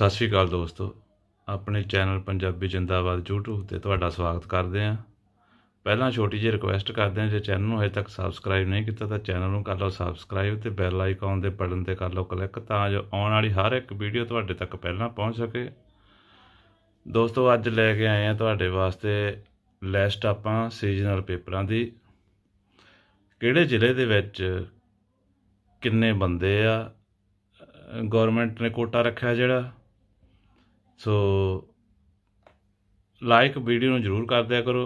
ਸਤਿ ਸ਼੍ਰੀ ਅਕਾਲ ਦੋਸਤੋ ਆਪਣੇ ਚੈਨਲ ਪੰਜਾਬੀ ਜਿੰਦਾਬਾਦ YouTube ਤੇ ਤੁਹਾਡਾ ਸਵਾਗਤ ਕਰਦੇ ਆਂ ਪਹਿਲਾਂ ਛੋਟੀ ਜਿਹੀ ਰਿਕੁਐਸਟ ਕਰਦੇ ਆਂ ਜੇ ਚੈਨਲ ਨੂੰ ਹਜੇ ਤੱਕ ਸਬਸਕ੍ਰਾਈਬ ਨਹੀਂ ਕੀਤਾ ਤਾਂ ਚੈਨਲ ਨੂੰ ਕਰ ਲਓ ਸਬਸਕ੍ਰਾਈਬ ਤੇ ਬੈਲ ਆਈਕਨ ਦੇ ਬਟਨ ਤੇ ਕਰ ਲਓ ਕਲਿੱਕ ਤਾਂ ਜੋ ਆਉਣ ਵਾਲੀ ਹਰ ਇੱਕ ਵੀਡੀਓ ਤੁਹਾਡੇ ਤੱਕ ਪਹਿਲਾਂ ਪਹੁੰਚ ਸਕੇ ਦੋਸਤੋ ਅੱਜ ਲੈ ਕੇ ਆਏ ਆਂ ਤੁਹਾਡੇ ਵਾਸਤੇ ਲਿਸਟ ਆਪਾਂ ਸੀਜ਼ਨਲ ਪੇਪਰਾਂ ਦੀ ਕਿਹੜੇ ਜ਼ਿਲ੍ਹੇ ਦੇ ਵਿੱਚ ਕਿੰਨੇ ਬੰਦੇ ਆ ਗਵਰਨਮੈਂਟ ਨੇ ਕੋਟਾ ਰੱਖਿਆ ਜਿਹੜਾ ਸੋ ਲਾਈਕ ਵੀਡੀਓ ਨੂੰ ਜਰੂਰ ਕਰ ਦਿਆ ਕਰੋ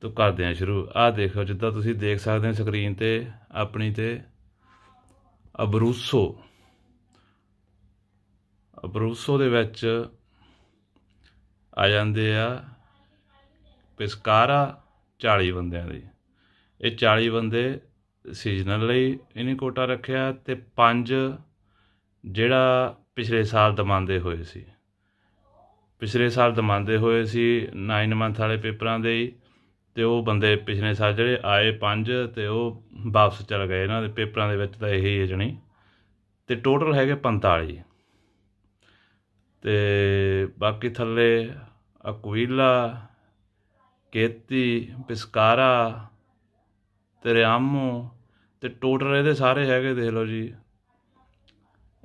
ਤੋ ਕਰਦੇ ਆ ਸ਼ੁਰੂ ਆ ਦੇਖੋ ਜਿੱਦਾਂ ਤੁਸੀਂ ਦੇਖ ਸਕਦੇ ਹੋ ਸਕਰੀਨ ਤੇ ਆਪਣੀ ਤੇ ਅਬਰੂਸੋ ਅਬਰੂਸੋ ਦੇ ਵਿੱਚ ਆ ਜਾਂਦੇ ਆ ਪਿਸਕਾਰਾ 40 ਬੰਦਿਆਂ ਦੇ ਇਹ 40 ਬੰਦੇ ਸੀਜ਼ਨਲ ਲਈ ਇਹਨੇ ਕੋਟਾ ਰੱਖਿਆ ਤੇ 5 ਜਿਹੜਾ ਪਿਛਲੇ ਸਾਲ ਦਮਾਂਦੇ ਹੋਏ ਸੀ ਪਿਛਲੇ ਸਾਲ ਦਮਾਂਦੇ ਹੋਏ ਸੀ 9 ਮੰਥ ਵਾਲੇ ਪੇਪਰਾਂ ਦੇ ਤੇ ਉਹ ਬੰਦੇ ਪਿਛਲੇ ਸਾਲ ਜਿਹੜੇ ਆਏ 5 ਤੇ ਉਹ ਵਾਪਸ ਚਲ ਗਏ ਇਹਨਾਂ ਦੇ ਪੇਪਰਾਂ ਦੇ ਵਿੱਚ ਤਾਂ ਇਹੀ ਹੈ ਜਣੀ ਤੇ ਟੋਟਲ ਹੈਗੇ 45 ਤੇ ਬਾਕੀ ਥੱਲੇ ਅਕਵੀਲਾ ਕੇਤੀ ਪਿਸਕਾਰਾ ਤੇ ਰਾਮੂ ਤੇ ਟੋਟਲ ਇਹਦੇ ਸਾਰੇ ਹੈਗੇ ਦੇਖ ਲਓ ਜੀ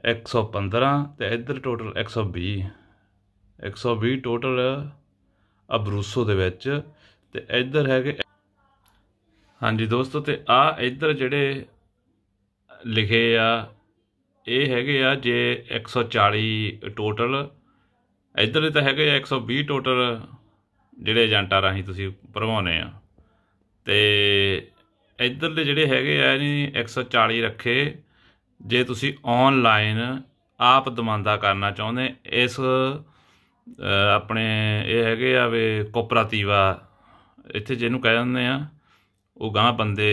115 ਤੇ ਇੱਧਰ ਟੋਟਲ 120 120 ਟੋਟਲ ਅਬਰੂਸੋ ਦੇ ਵਿੱਚ ਤੇ ਇੱਧਰ ਹੈਗੇ ਹਾਂਜੀ ਦੋਸਤੋ ਤੇ ਆ ਇੱਧਰ ਜਿਹੜੇ ਲਿਖੇ ਆ ਇਹ ਹੈਗੇ ਆ ਜੇ 140 ਟੋਟਲ ਇੱਧਰ ਤਾਂ ਹੈਗੇ ਆ 120 ਟੋਟਲ ਜਿਹੜੇ ਏਜੰਟਾਂ ਰਾਹੀਂ ਤੁਸੀਂ ਭਰਵਾਉਨੇ ਆ ਤੇ ਇੱਧਰ ਦੇ ਜਿਹੜੇ ਹੈਗੇ ਆ ਨਹੀਂ 140 ਰੱਖੇ ਜੇ ਤੁਸੀਂ ਆਨਲਾਈਨ ਆਪ ਦਮਾਂਦਾ ਕਰਨਾ ਚਾਹੁੰਦੇ ਇਸ ਆਪਣੇ ਇਹ ਹੈਗੇ ਆ ਵੇ ਕੋਪਰਾਤੀਵਾ ਇੱਥੇ ਜਿਹਨੂੰ ਕਹਿ ਜਾਂਦੇ ਆ ਉਹ ਗਾਂ ਬੰਦੇ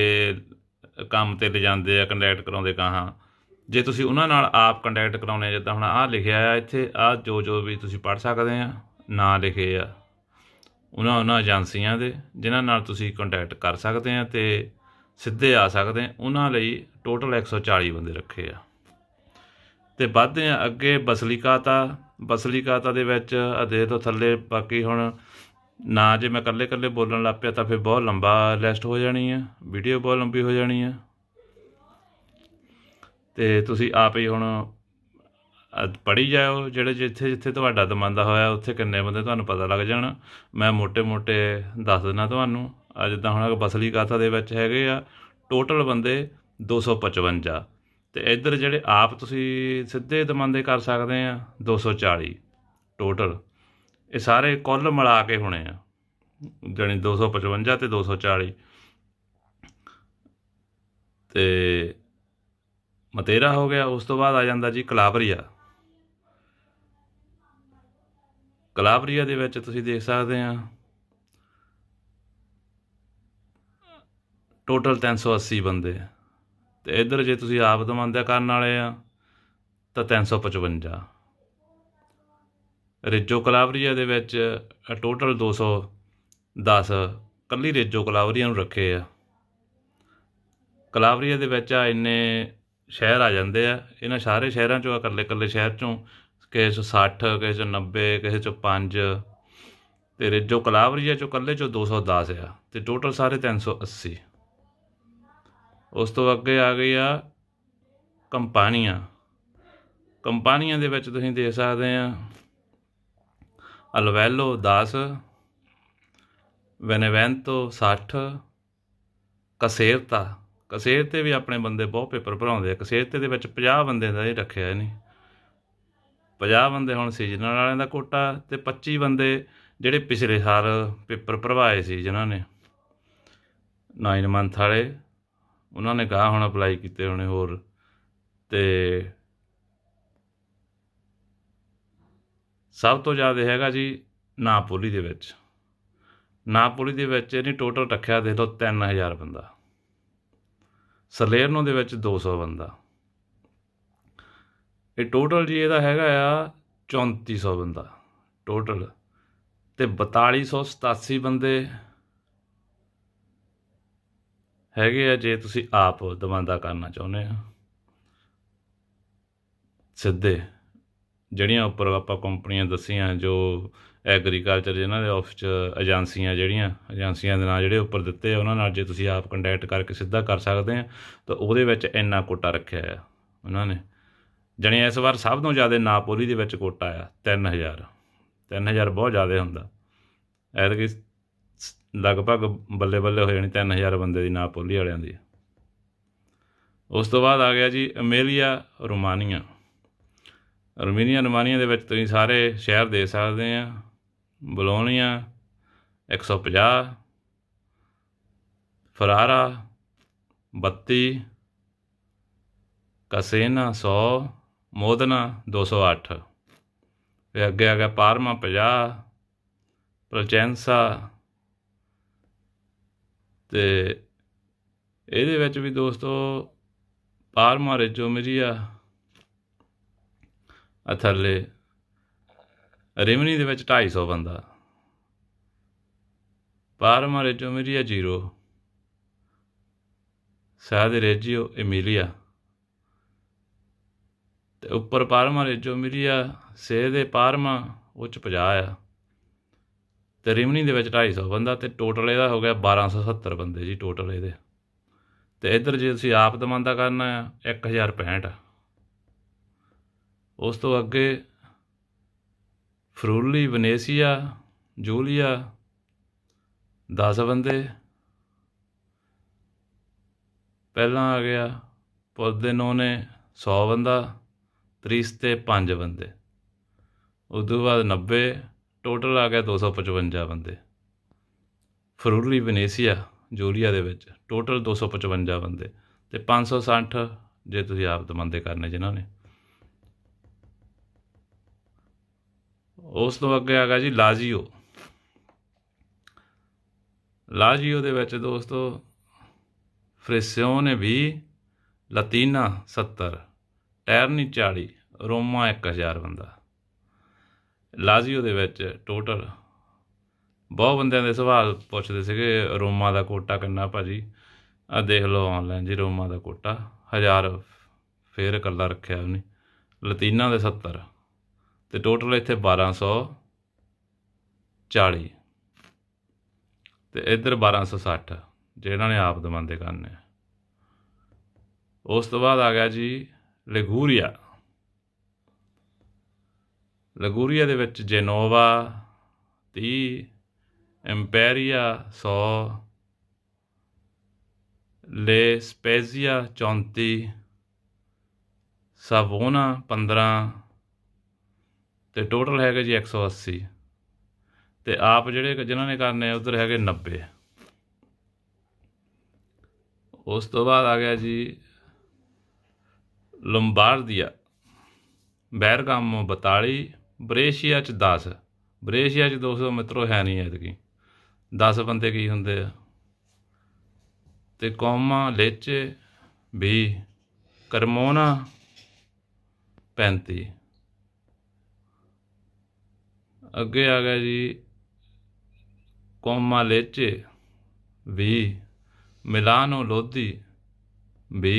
ਕੰਮ ਤੇ ਲਿਜਾਂਦੇ ਆ ਕੰਟੈਕਟ ਕਰਾਉਂਦੇ ਗਾਹਾਂ ਜੇ ਤੁਸੀਂ ਉਹਨਾਂ ਨਾਲ ਆਪ ਕੰਟੈਕਟ ਕਰਾਉਣੇ ਜਿੱਦਾਂ ਹੁਣ ਆ ਲਿਖਿਆ ਆ ਇੱਥੇ ਆ ਜੋ ਜੋ ਵੀ ਤੁਸੀਂ ਪੜ ਸਕਦੇ ਆ ਨਾਂ ਲਿਖੇ ਆ ਉਹਨਾਂ ਉਹਨਾਂ ਏਜੰਸੀਆਂ ਦੇ ਜਿਨ੍ਹਾਂ ਨਾਲ ਤੁਸੀਂ ਕੰਟੈਕਟ ਕਰ ਸਕਦੇ ਆ ਤੇ ਸਿੱਧੇ ਆ ਸਕਦੇ ਆ ਉਹਨਾਂ ਲਈ ਟੋਟਲ 140 ਬੰਦੇ ਰੱਖੇ ਆ ਤੇ ਵੱਧਦੇ ਆ ਅੱਗੇ ਬਸਲੀਕਾਤਾ ਬਸਲੀਕਾਤਾ ਦੇ ਵਿੱਚ ਅਦੇ ਤੋਂ ਥੱਲੇ ਬਾਕੀ ਹੁਣ ਨਾ ਜੇ ਮੈਂ ਇਕੱਲੇ ਇਕੱਲੇ ਬੋਲਣ ਲੱਗ ਪਿਆ ਤਾਂ ਫਿਰ ਬਹੁਤ ਲੰਬਾ ਲਿਸਟ ਹੋ ਜਾਣੀ ਆ ਵੀਡੀਓ ਬਹੁਤ ਲੰਬੀ ਹੋ ਜਾਣੀ ਆ ਤੇ ਤੁਸੀਂ ਆਪ ਹੀ ਹੁਣ ਪੜੀ ਜਾਓ ਜਿਹੜੇ ਜਿੱਥੇ ਜਿੱਥੇ ਤੁਹਾਡਾ ਦਮੰਦਾ ਹੋਇਆ ਉੱਥੇ ਕਿੰਨੇ ਬੰਦੇ ਤੁਹਾਨੂੰ ਪਤਾ ਲੱਗ ਜਾਣਾ ਮੈਂ ਮੋٹے-ਮੋٹے ਦੱਸ ਦਿੰਦਾ ਤੁਹਾਨੂੰ ਅੱਜ ਤਾਂ ਹੁਣ ਬਸਲੀ ਕਾਥਾ ਦੇ ਵਿੱਚ ਹੈਗੇ ਆ ਟੋਟਲ ਬੰਦੇ 255 ਤੇ ਇੱਧਰ ਜਿਹੜੇ ਆਪ ਤੁਸੀਂ ਸਿੱਧੇ ਦਮਾਂਦੇ ਕਰ ਸਕਦੇ ਆ 240 ਟੋਟਲ ਇਹ ਸਾਰੇ ਕੁੱਲ ਮਿਲਾ ਕੇ ਹੋਣੇ ਆ ਜਣੀ 255 ਤੇ 240 ਤੇ ਮਤੇਰਾ ਹੋ ਗਿਆ ਉਸ ਤੋਂ ਬਾਅਦ ਆ ਜਾਂਦਾ ਜੀ ਕਲਾਵਰੀਆ ਕਲਾਵਰੀਆ ਦੇ ਵਿੱਚ ਤੁਸੀਂ ਦੇਖ ਸਕਦੇ ਆ ਟੋਟਲ 380 ਬੰਦੇ ਆ ਤੇ ਇਧਰ ਜੇ ਤੁਸੀਂ ਆਪ ਦਮੰਦਿਆ ਕਰਨ ਵਾਲੇ ਆ ਤਾਂ 355 ਰੇਜੋ ਕਲਾਵਰੀਆ ਦੇ ਵਿੱਚ ਟੋਟਲ 210 ਕੱਲੀ ਰੇਜੋ ਕਲਾਵਰੀਆ ਨੂੰ ਰੱਖੇ ਆ ਕਲਾਵਰੀਆ ਦੇ ਵਿੱਚ ਆ ਇੰਨੇ ਸ਼ਹਿਰ ਆ ਜਾਂਦੇ ਆ ਇਹਨਾਂ ਸਾਰੇ ਸ਼ਹਿਰਾਂ ਚੋਂ ਇਕੱਲੇ ਇਕੱਲੇ ਸ਼ਹਿਰ ਚੋਂ ਕਿਸੇ 60 ਕਿਸੇ 90 ਕਿਸੇ ਚੋਂ 5 ਤੇ ਰੇਜੋ ਕਲਾਵਰੀਆ ਚੋਂ ਇਕੱਲੇ ਚੋਂ 210 ਆ ਤੇ ਟੋਟਲ ਸਾਰੇ 380 ਉਸ ਤੋਂ ਅੱਗੇ ਆ ਗਈ ਆ ਕੰਪਨੀਆਂ ਕੰਪਨੀਆਂ ਦੇ ਵਿੱਚ ਤੁਸੀਂ ਦੇਖ ਸਕਦੇ ਆ ਅਲਵੈਲੋ 10 ਵੈਨੇਵੈਂਟੋ 60 ਕਸੇਰਤਾ ਕਸੇਰ ਤੇ ਵੀ ਆਪਣੇ ਬੰਦੇ ਬਹੁਤ ਪੇਪਰ ਭਰਾਉਂਦੇ ਆ ਕਸੇਰ ਤੇ ਦੇ ਵਿੱਚ 50 ਬੰਦੇ ਦਾ ਇਹ ਰੱਖਿਆ ਨਹੀਂ 50 ਬੰਦੇ ਹੁਣ ਸੀਜ਼ਨਲ ਵਾਲਿਆਂ ਦਾ ਕੋਟਾ ਤੇ 25 ਬੰਦੇ ਜਿਹੜੇ ਪਿਛਲੇ ਸਾਲ ਪੇਪਰ ਭਰਵਾਏ ਸੀ ਜਿਨ੍ਹਾਂ ਨੇ 9 ਮੰਥ ਵਾਲੇ ਉਹਨਾਂ ਨੇ ਕਹਾ ਹੁਣ ਅਪਲਾਈ ਕੀਤੇ ਹੋਣੇ ਹੋਰ ਤੇ ਸਭ ਤੋਂ ਜ਼ਿਆਦਾ ਹੈਗਾ ਜੀ ਨਾਪੋਲੀ ਦੇ ਵਿੱਚ ਨਾਪੋਲੀ ਦੇ ਵਿੱਚ ਇਹਨੇ ਟੋਟਲ ਰੱਖਿਆ ਦੇ ਲੋ 3000 ਬੰਦਾ ਸਲੇਰਨੋ ਦੇ ਵਿੱਚ 200 ਬੰਦਾ ਇਹ ਟੋਟਲ ਜੀ ਇਹਦਾ ਹੈਗਾ ਆ 3400 ਬੰਦਾ ਟੋਟਲ ਤੇ 4287 ਬੰਦੇ ਹੈਗੇ ਆ ਜੇ ਤੁਸੀਂ ਆਪ ਦਵਾਂਦਾ ਕਰਨਾ ਚਾਹੁੰਦੇ ਆ ਸਿੱਧੇ ਜਿਹੜੀਆਂ ਉੱਪਰ ਆਪਾਂ ਕੰਪਨੀਆਂ ਦੱਸੀਆਂ ਜੋ ਐਗਰੀਕਲਚਰ ਇਹਨਾਂ ਦੇ ਆਫਿਸ ਚ ਏਜੰਸੀਆਂ ਜਿਹੜੀਆਂ ਏਜੰਸੀਆਂ ਦੇ ਨਾਲ ਜਿਹੜੇ ਉੱਪਰ ਦਿੱਤੇ ਆ ਉਹਨਾਂ ਨਾਲ ਜੇ ਤੁਸੀਂ ਆਪ ਕੰਟੈਕਟ ਕਰਕੇ ਸਿੱਧਾ ਕਰ ਸਕਦੇ ਆ ਤਾਂ ਉਹਦੇ ਵਿੱਚ ਇੰਨਾ ਕੋਟਾ ਰੱਖਿਆ ਆ ਉਹਨਾਂ ਨੇ ਜਣੇ ਇਸ ਵਾਰ ਸਭ ਤੋਂ ਜ਼ਿਆਦਾ ਨਾਪੋਲੀ ਦੇ ਵਿੱਚ ਕੋਟਾ ਆ 3000 3000 ਬਹੁਤ ਜ਼ਿਆਦਾ ਹੁੰਦਾ ਐਤਕੀ ਲਗਭਗ ਬੱਲੇ ਬੱਲੇ ਹੋ ਜਾਣੀ 3000 ਬੰਦੇ ਦੀ ਨਾਪੋਲੀ ਵਾਲਿਆਂ ਦੀ ਉਸ ਤੋਂ ਬਾਅਦ ਆ ਗਿਆ ਜੀ ਅਮੇਲੀਆ ਰੋਮਾਨੀਆ ਰੋਮੇਨੀਆ ਰੋਮਾਨੀਆ ਦੇ ਵਿੱਚ ਤੁਸੀਂ ਸਾਰੇ ਸ਼ਹਿਰ ਦੇ ਸਕਦੇ ਆ ਬਲੋਨੀਆ 150 ਫਰਾਰਾ 32 ਕਸੇਨਾ 100 ਮੋਦਨਾ 208 ਫਿਰ ਅੱਗੇ ਆ ਗਿਆ ਪਾਰਮਾ 50 ਪ੍ਰਚੈਂਸਾ ਤੇ ਇਹਦੇ ਵਿੱਚ ਵੀ ਦੋਸਤੋ ਪਾਰ ਮਾਰੇ ਜੋ ਆ ਅਥਰਲੇ ਰੇਮਨੀ ਦੇ ਵਿੱਚ 250 ਬੰਦਾ ਪਾਰ ਮਾਰੇ ਜੋ ਆ ਜ਼ੀਰੋ ਸਾਦ ਰੇਜੀਓ ਐਮੀਲੀਆ ਤੇ ਉੱਪਰ ਜੋ ਰੇਜੋ ਆ ਸੇ ਦੇ ਪਾਰਮਾ ਉੱਚ 50 ਆ ਤੇ ਰਿਮਨੀ ਦੇ ਵਿੱਚ 250 ਬੰਦਾ ਤੇ ਟੋਟਲ ਇਹਦਾ ਹੋ ਗਿਆ 1270 ਬੰਦੇ ਜੀ ਟੋਟਲ ਇਹਦੇ ਤੇ ਇੱਧਰ ਜੇ ਤੁਸੀਂ ਆਪ ਦਮਾਂਦਾ ਕਰਨਾ ਹੈ 1065 ਉਸ ਤੋਂ ਅੱਗੇ ਫਰੂਲੀ ਵਨੇਸੀਆ ਜੂਲੀਆ 10 ਬੰਦੇ ਪਹਿਲਾਂ ਆ ਗਿਆ ਪੁਰਦੇਨੋ ਨੇ 100 ਬੰਦਾ 30 ਤੇ 5 ਬੰਦੇ ਉਦੋਂ ਬਾਅਦ 90 ਟੋਟਲ ਆ ਗਿਆ 255 ਬੰਦੇ ਫਰੂਲੀ ਵੈਨੇਸੀਆ ਜੂਲੀਆ ਦੇ ਵਿੱਚ ਟੋਟਲ 255 ਬੰਦੇ ਤੇ 560 ਜੇ ਤੁਸੀਂ ਆਪ ਦਮੰਦੇ ਕਰਨੇ ਜਿਨ੍ਹਾਂ ਨੇ ਉਸ ਤੋਂ ਅੱਗੇ ਆ ਗਿਆ ਜੀ ਲਾਜ਼ੀਓ ਲਾਜ਼ੀਓ ਦੇ ਵਿੱਚ ਦੋਸਤੋ ਫ੍ਰੇਸਿਓ ਨੇ 20 ਲਾਤੀਨਾ 70 ਟੈਰਨੀ 40 ਰੋਮਾ 1000 ਬੰਦਾ ਲਾਜ਼ੀਓ ਦੇ ਵਿੱਚ ਟੋਟਲ ਬਹੁਤ ਬੰਦਿਆਂ ਦੇ ਸਵਾਲ ਪੁੱਛਦੇ ਸੀਗੇ ਰੋਮਾ ਦਾ ਕੋਟਾ ਕਿੰਨਾ ਭਾਜੀ ਆ ਦੇਖ ਲਓ ਆਨਲਾਈਨ ਜੀ ਰੋਮਾ ਦਾ ਕੋਟਾ 1000 ਫੇਰ ਇਕੱਲਾ ਰੱਖਿਆ ਉਹਨੇ ਲਤੀਨਾ ਦੇ 70 ਤੇ ਟੋਟਲ ਇੱਥੇ 1240 ਤੇ ਇੱਧਰ 1260 ਜਿਹੜਾ ਨੇ ਆਪ ਦਮੰਦੇ ਕਰਨੇ ਉਸ ਤੋਂ ਬਾਅਦ ਆ ਗਿਆ ਜੀ ਲਿਗੂਰੀਆ ਲਗੂਰੀਆ ਦੇ ਵਿੱਚ ਜੈਨੋਵਾ 30 ਇੰਪੀਰੀਆ 100 ਲੇ ਸਪੇਜ਼ੀਆ 34 ਸਾਵੋਨਾ 15 ਤੇ ਟੋਟਲ ਹੈਗਾ ਜੀ 180 ਤੇ ਆਪ ਜਿਹੜੇ ਜਿਨ੍ਹਾਂ ਨੇ ਕਰਨੇ ਉਧਰ ਹੈਗੇ 90 ਉਸ ਤੋਂ ਬਾਅਦ ਆ ਗਿਆ ਜੀ ਲੰਬਾਰਦੀਆ ਬੈਰਗਾਮੋ 42 ਬਰੇਸ਼ੀਆ ਚ 10 ਬਰੇਸ਼ੀਆ ਚ 200 ਮਿੱਤਰੋ ਹੈ ਨਹੀਂ ਐਤਕੀ 10 ਬੰਦੇ ਕੀ ਹੁੰਦੇ ਆ ਤੇ ਕੌਮਾ ਲੇਚੇ 20 ਕਰਮੋਨਾ 35 ਅੱਗੇ ਆ ਗਿਆ ਜੀ ਕੌਮਾ ਲੇਚੇ 20 ਮਿਲਾਨੋ ਲੋਧੀ 20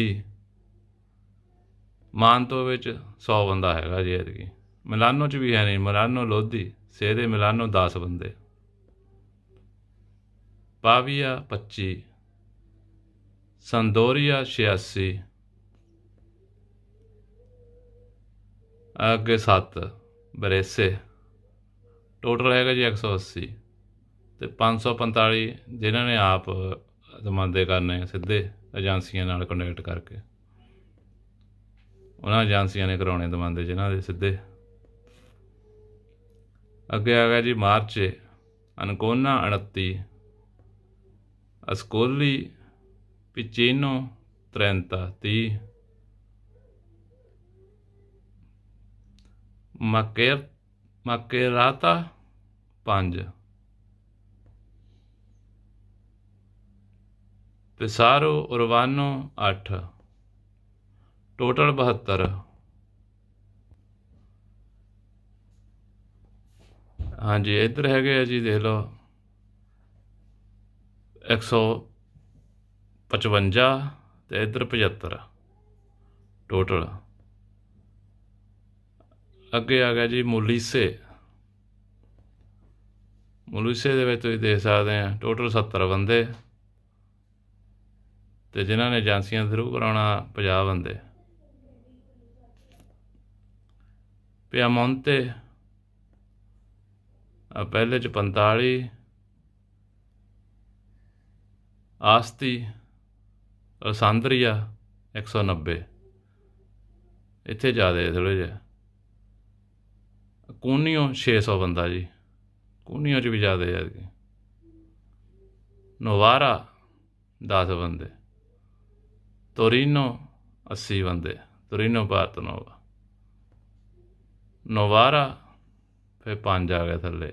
ਮਾਨ ਤੋਂ ਵਿੱਚ 100 ਬੰਦਾ ਹੈਗਾ ਜੀ ਇਹਦੇ ਮਿਲਾਨੋ 'ਚ ਵੀ ਹੈ ਨਹੀਂ ਮਿਲਾਨੋ ਲੋਧੀ ਸੇਦੇ ਮਿਲਾਨੋ 10 ਬੰਦੇ ਪਾਵੀਆ 25 ਸੰਦੋਰੀਆ 86 ਅੱਗੇ 7 ਬਰੇਸੇ ਟੋਟਲ ਹੈਗਾ ਜੀ 180 ਤੇ 545 ਜਿਨ੍ਹਾਂ ਨੇ ਆਪ ਜ਼ਮਾਨਦੇ ਕਰਨੇ ਸਿੱਧੇ ਏਜੰਸੀਆਂ ਨਾਲ ਕੰਟੈਕਟ ਕਰਕੇ ਉਹਨਾਂ ਏਜੰਸੀਆਂ ਨੇ ਕਰਾਉਣੇ ਦਮਾਂਦੇ ਜਿਨ੍ਹਾਂ ਦੇ ਸਿੱਧੇ ਅੱਗੇ ਆ ਗਿਆ ਜੀ ਮਾਰਚ ਅਨਕੋਨਾ 29 ਅਸਕੋਲੀ ਪਿਚੇਨੋ 30 30 ਮਕੇਰ ਮਕੇਰਾਤਾ 5 ਪਿਸਾਰੋ ਉਰਵਾਨੋ 8 ਟੋਟਲ 72 ਹਾਂਜੀ ਇੱਧਰ ਹੈਗੇ ਆ ਜੀ ਦੇਖ ਲਓ 155 ਤੇ ਇੱਧਰ 75 ਟੋਟਲ ਅੱਗੇ ਆ ਗਿਆ ਜੀ ਮੁਲੀਸੇ ਮੁਲੀਸੇ ਦੇ ਵਿੱਚ ਤੁਸੀਂ ਦੇਖ ਸਕਦੇ ਆ ਟੋਟਲ 70 ਬੰਦੇ ਤੇ ਜਿਨ੍ਹਾਂ ਨੇ ਏਜੰਸੀਆਂ ਥਰੂ ਕਰਾਉਣਾ 50 ਬੰਦੇ ਪਿਆਮੋਂਤੇ ਪਹਿਲੇ ਚ 45 ਆਸਤੀ ਅਸਾਂਦਰੀਆ 190 ਇੱਥੇ ਜ਼ਿਆਦਾ ਥੋੜੇ ਜਿਹਾ ਕੋਨੀਓ 600 ਬੰਦਾ ਜੀ ਕੋਨੀਓ ਚ ਵੀ ਜ਼ਿਆਦਾ ਹੈ ਨੋਵਾਰਾ 10 ਬੰਦੇ ਤੋਰੀਨੋ 80 ਬੰਦੇ ਤੋਰੀਨੋ ਭਾਰਤ ਨੋਵਾ ਨੋਵਾਰਾ ਫਿਰ 5 ਆ ਗਿਆ ਥੱਲੇ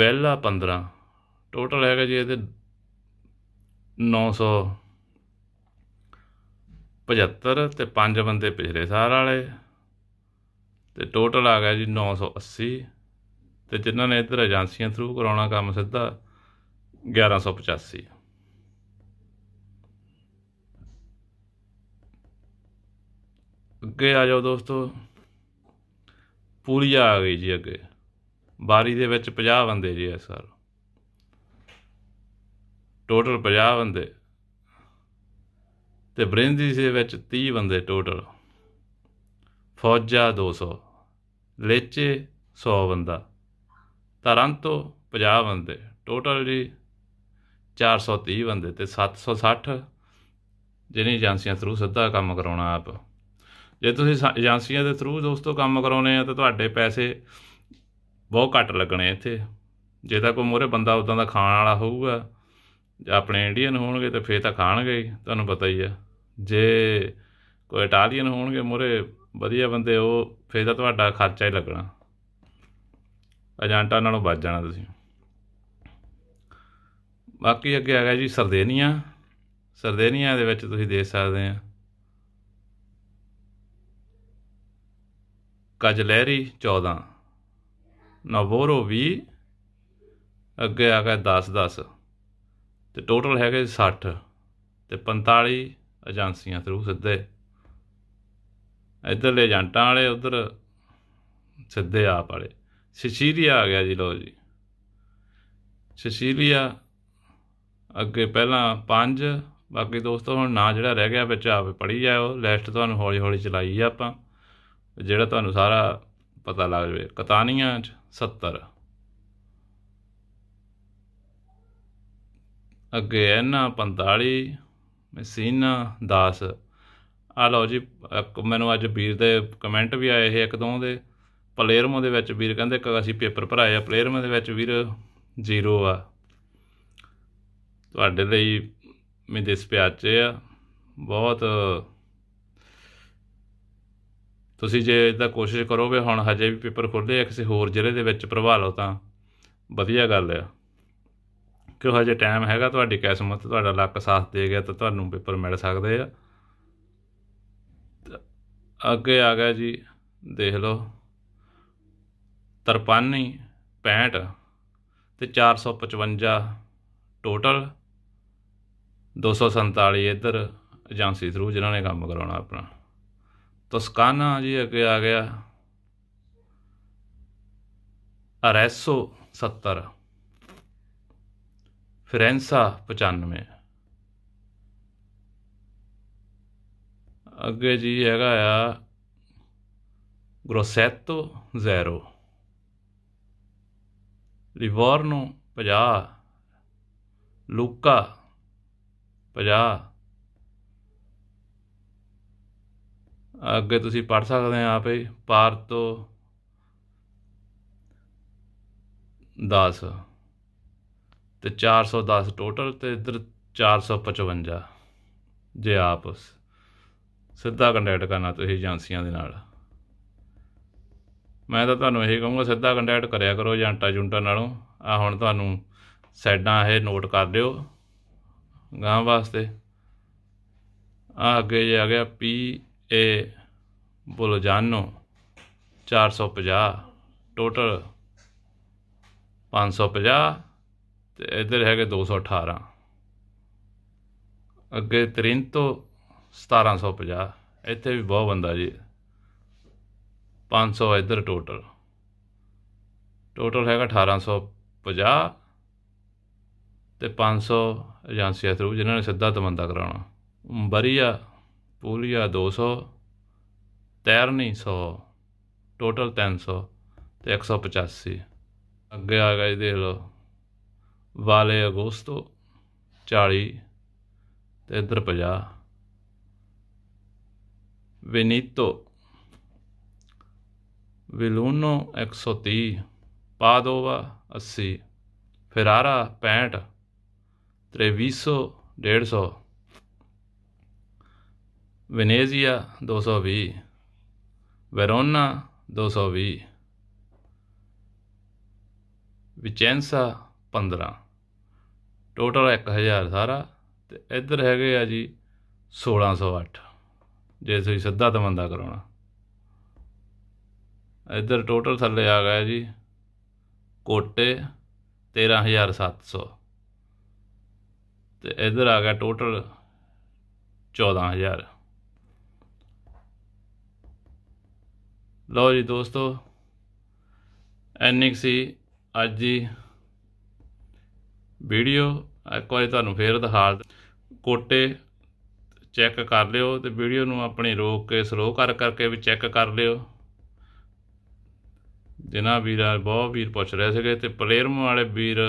ਵੈਲਾ 15 ਟੋਟਲ ਹੈਗਾ ਜੀ ਇਹਦੇ 900 75 ਤੇ 5 ਬੰਦੇ ਪਿਛਲੇ ਸਾਰ ਵਾਲੇ ਤੇ ਟੋਟਲ ਆ ਗਿਆ ਜੀ 980 ਤੇ ਜਿਨ੍ਹਾਂ ਨੇ ਇਧਰ ਏਜੰਸੀਆਂ ਥਰੂ ਕਰਾਉਣਾ ਕੰਮ ਸਿੱਧਾ 1185 ਅੱਗੇ ਆ ਜਾਓ ਦੋਸਤੋ ਪੂਰੀਆ ਆ ਗਈ ਜੀ ਅੱਗੇ ਬਾਰੀ ਦੇ ਵਿੱਚ 50 ਬੰਦੇ ਜੀ ਇਸ ਟੋਟਲ 50 ਬੰਦੇ ਤੇ ਬ੍ਰਿੰਦੀ ਦੇ ਵਿੱਚ 30 ਬੰਦੇ ਟੋਟਲ ਫੌਜਾ 200 ਲੇਚੇ 100 ਬੰਦਾ ਤਰੰਤੋ 50 ਬੰਦੇ ਟੋਟਲ ਜੀ 430 ਬੰਦੇ ਤੇ 760 ਜਿਹਨੇ ਏਜੰਸੀਆਂ ਥਰੂ ਸਿੱਧਾ ਕੰਮ ਕਰਾਉਣਾ ਆਪ ਜੇ ਤੁਸੀਂ ਏਜੰਸੀਆਂ ਦੇ ਥਰੂ ਦੋਸਤੋ ਕੰਮ ਕਰਾਉਨੇ ਆ ਤਾਂ ਤੁਹਾਡੇ ਪੈਸੇ ਬਹੁਤ ਘੱਟ ਲੱਗਣੇ ਇੱਥੇ ਜੇ ਤਾਂ ਕੋਈ ਮੋਰੇ ਬੰਦਾ ਉਦਾਂ ਦਾ ਖਾਣ ਵਾਲਾ ਹੋਊਗਾ ਜਾਂ ਆਪਣੇ ਇੰਡੀਅਨ ਹੋਣਗੇ ਤਾਂ ਫੇਰ ਤਾਂ ਖਾਣਗੇ ਤੁਹਾਨੂੰ ਪਤਾ ਹੀ ਆ ਜੇ ਕੋਈ ਇਟਾਲੀਅਨ ਹੋਣਗੇ ਮੋਰੇ ਵਧੀਆ ਬੰਦੇ ਉਹ ਫੇਰ ਤਾਂ ਤੁਹਾਡਾ ਖਰਚਾ ਹੀ ਲੱਗਣਾ ਏਜੰਟਾਂ ਨਾਲੋਂ ਬਚ ਜਾਣਾ ਤੁਸੀਂ ਬਾਕੀ ਅੱਗੇ ਆ ਗਿਆ ਜੀ ਸਰਦੇਨੀਆ ਸਰਦੇਨੀਆ ਦੇ ਵਿੱਚ ਤੁਸੀਂ ਦੇਖ ਸਕਦੇ ਆ ਕਜਲਹਿਰੀ 14 ਨਵੋਰੋ 20 ਅੱਗੇ ਆ ਗਿਆ 10 10 ਤੇ ਟੋਟਲ ਹੈਗੇ 60 ਤੇ 45 ਏਜੰਸੀਆਂ ਥਰੂ ਸਿੱਧੇ ਇਧਰਲੇ ਏਜੰਟਾਂ ਵਾਲੇ ਉਧਰ ਸਿੱਧੇ ਆਪ ਵਾਲੇ ਸਿਸ਼ੀਰੀਆ ਆ ਗਿਆ ਜੀ ਲੋ ਜੀ ਸਿਸ਼ੀਰੀਆ ਅੱਗੇ ਪਹਿਲਾਂ 5 ਬਾਕੀ ਦੋਸਤੋ ਹੁਣ ਨਾਂ ਜਿਹੜਾ ਰਹਿ ਗਿਆ ਵਿੱਚ ਆਪੇ ਪੜੀ ਜਾਓ ਲਿਸਟ ਤੁਹਾਨੂੰ ਹੌਲੀ ਹੌਲੀ ਚਲਾਈ ਆ ਆਪਾਂ ਜਿਹੜਾ ਤੁਹਾਨੂੰ ਸਾਰਾ ਪਤਾ ਲੱਗ ਜਾਵੇ ਕਤਾਨੀਆਂ 'ਚ 70 ਅੱਗੇ ਇਹਨਾਂ 45 ਮਸੀਨਾ 10 ਆ ਲਓ ਜੀ ਮੈਨੂੰ ਅੱਜ ਵੀਰ ਦੇ ਕਮੈਂਟ ਵੀ ਆਏ ਇਹ ਇੱਕ ਦੋ ਦੇ ਪਲੇਅਰਮੋ ਦੇ ਵਿੱਚ ਵੀਰ ਕਹਿੰਦੇ ਕਿ ਅਸੀਂ ਪੇਪਰ ਆ ਪਲੇਅਰਮੋ ਦੇ ਵਿੱਚ ਵੀਰ ਜ਼ੀਰੋ ਆ ਤੁਹਾਡੇ ਲਈ ਮੈਂ ਇਸ ਪਿਆਚੇ ਆ ਬਹੁਤ ਤੁਸੀਂ ਜੇ ਇਦਾਂ ਕੋਸ਼ਿਸ਼ ਕਰੋਗੇ ਹੁਣ ਹਜੇ ਵੀ ਪੇਪਰ ਖੁੱਲੇ ਆ ਕਿਸੇ ਹੋਰ ਜ਼ਿਲ੍ਹੇ ਦੇ ਵਿੱਚ ਭਰਵਾ ਲਓ ਤਾਂ ਵਧੀਆ ਗੱਲ ਆ ਕਿ ਹਜੇ ਟਾਈਮ ਹੈਗਾ ਤੁਹਾਡੀ ਕਿਸਮਤ ਤੁਹਾਡਾ ਲੱਕ ਸਾਥ ਦੇ ਗਿਆ ਤਾਂ ਤੁਹਾਨੂੰ ਪੇਪਰ ਮਿਲ ਸਕਦੇ ਆ ਅੱਗੇ ਆ ਗਿਆ ਜੀ ਦੇਖ ਲਓ 53 65 ਤੇ 455 ਟੋਟਲ 247 ਇੱਧਰ ਏਜੰਸੀ ਥਰੂ ਜਿਨ੍ਹਾਂ ਨੇ ਕੰਮ ਕਰਾਉਣਾ ਆਪਣਾ ਤਸਕਾਨਾ ਜੀ ਅੱਗੇ ਆ ਗਿਆ ਅਰੈਸੋ 70 ਫਰੈਂਸਾ 95 ਅੱਗੇ ਜੀ ਹੈਗਾ ਆ ਗਰੋਸੈਟੋ 0 ਲਿਵੋਰਨੋ 50 ਲੂਕਾ 50 ਅੱਗੇ ਤੁਸੀਂ ਪੜ ਸਕਦੇ ਆ ਆਪੇ ਪਾਰ ਤੋਂ 10 ਤੇ 410 ਟੋਟਲ ਤੇ ਇਧਰ 455 ਜੇ ਆਪ ਸਿੱਧਾ ਕੰਟੈਕਟ ਕਰਨਾ ਤੁਸੀਂ ਏਜੰਸੀਆਂ ਦੇ ਨਾਲ ਮੈਂ ਤਾਂ ਤੁਹਾਨੂੰ ਇਹੀ ਕਹੂੰਗਾ ਸਿੱਧਾ ਕੰਟੈਕਟ ਕਰਿਆ ਕਰੋ ਏਜੰਟਾ ਜੁੰਟਾ ਨਾਲੋਂ ਆ ਹੁਣ ਤੁਹਾਨੂੰ ਸਾਈਡਾਂ ਇਹ ਨੋਟ ਕਰ ਲਿਓ ਗਾਂ ਵਾਸਤੇ ਆ ਅੱਗੇ ਜੇ ਆ ਗਿਆ ਪੀ ਇਹ ਜਾਨੋ 450 ਟੋਟਲ 550 ਤੇ ਇਧਰ ਹੈਗੇ 218 ਅੱਗੇ ਤ੍ਰਿੰਤੋ 1750 ਇੱਥੇ ਵੀ ਬਹੁਤ ਬੰਦਾ ਜੀ 500 ਇਧਰ ਟੋਟਲ ਟੋਟਲ ਹੈਗਾ 1850 ਤੇ 500 ਏਜੰਸੀਆਂ ਥਰੂ ਜਿਨ੍ਹਾਂ ਨੇ ਸਿੱਧਾ ਤਮੰਦਾ ਕਰਾਉਣਾ ਬਰੀਆ ਪੂਲੀਆ 200 ਤੈਰਨੀ 100 ਟੋਟਲ 300 ਤੇ 185 ਅੱਗੇ ਆ ਗਏ ਦੇਖ ਲਓ ਵਾਲੇ ਅਗੋਸਤੋ 40 ਤੇ ਇਧਰ 50 ਵੇਨੀਤੋ ਵਿਲੂਨੋ 130 ਪਾਦੋਵਾ 80 ਫਰਾਰਾ 65 ਤ੍ਰੇਵੀਸੋ 150 ਵੈਨੇਜ਼ੀਆ 220 ਵੈਰੋਨਾ 220 ਵਿਚੈਂਸਾ 15 ਟੋਟਲ 1000 ਸਾਰਾ ਤੇ ਇੱਧਰ ਹੈਗੇ ਆ ਜੀ 1608 ਜੇ ਤੁਸੀਂ ਸਿੱਧਾ ਤਮੰਦਾ ਕਰਾਉਣਾ ਇੱਧਰ ਟੋਟਲ ਥੱਲੇ ਆ ਗਿਆ ਜੀ ਕੋਟੇ 13700 ਤੇ ਇੱਧਰ ਆ ਗਿਆ ਟੋਟਲ 14000 ਲਓ ਜੀ ਦੋਸਤੋ ਐਨਿਕ ਸੀ ਅੱਜ ਦੀ ਵੀਡੀਓ ਇੱਕ ਵਾਰੀ ਤੁਹਾਨੂੰ ਫੇਰ ਦਿਖਾ ਕੋਟੇ ਚੈੱਕ ਕਰ ਲਿਓ ਤੇ ਵੀਡੀਓ ਨੂੰ ਆਪਣੀ ਰੋਕ ਕੇ ਸਲੋ ਕਰ ਕਰਕੇ ਵੀ ਚੈੱਕ ਕਰ ਲਿਓ ਜਿਨ੍ਹਾਂ ਵੀਰਾਂ ਬਹੁਤ ਵੀਰ ਪੁੱਛ ਰਹੇ ਸੀਗੇ ਤੇ ਪਲੇਅਰਮ ਵਾਲੇ ਵੀਰ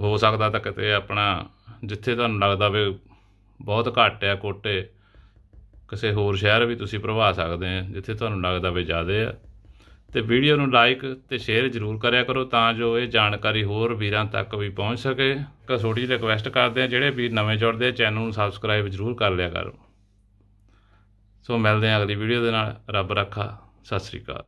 ਹੋ ਸਕਦਾ ਤਾਂ ਕਿਤੇ ਆਪਣਾ ਜਿੱਥੇ ਤੁਹਾਨੂੰ ਲੱਗਦਾ ਵੀ ਬਹੁਤ ਘੱਟ ਆ ਕੋਟੇ ਕਿਸੇ ਹੋਰ ਸ਼ਹਿਰ ਵੀ ਤੁਸੀਂ ਪ੍ਰਵਾਹ ਸਕਦੇ ਆ ਜਿੱਥੇ ਤੁਹਾਨੂੰ ਲੱਗਦਾ ਵੀ ਜਾਦੇ ਆ ਤੇ ਵੀਡੀਓ ਨੂੰ ਲਾਈਕ ਤੇ ਸ਼ੇਅਰ ਜ਼ਰੂਰ ਕਰਿਆ ਕਰੋ ਤਾਂ ਜੋ ਇਹ ਜਾਣਕਾਰੀ ਹੋਰ ਵੀਰਾਂ ਤੱਕ ਵੀ ਪਹੁੰਚ ਸਕੇ ਕਸੋੜੀ ਰਿਕਵੈਸਟ ਕਰਦੇ ਆ ਜਿਹੜੇ ਵੀਰ ਨਵੇਂ ਜੁੜਦੇ ਆ ਚੈਨਲ ਨੂੰ ਸਬਸਕ੍ਰਾਈਬ ਜ਼ਰੂਰ ਕਰ ਲਿਆ ਕਰੋ ਸੋ ਮਿਲਦੇ ਆ ਅਗਲੀ ਵੀਡੀਓ ਦੇ ਨਾਲ ਰੱਬ ਰੱਖਾ ਸਤਿ ਸ੍ਰੀ ਅਕਾਲ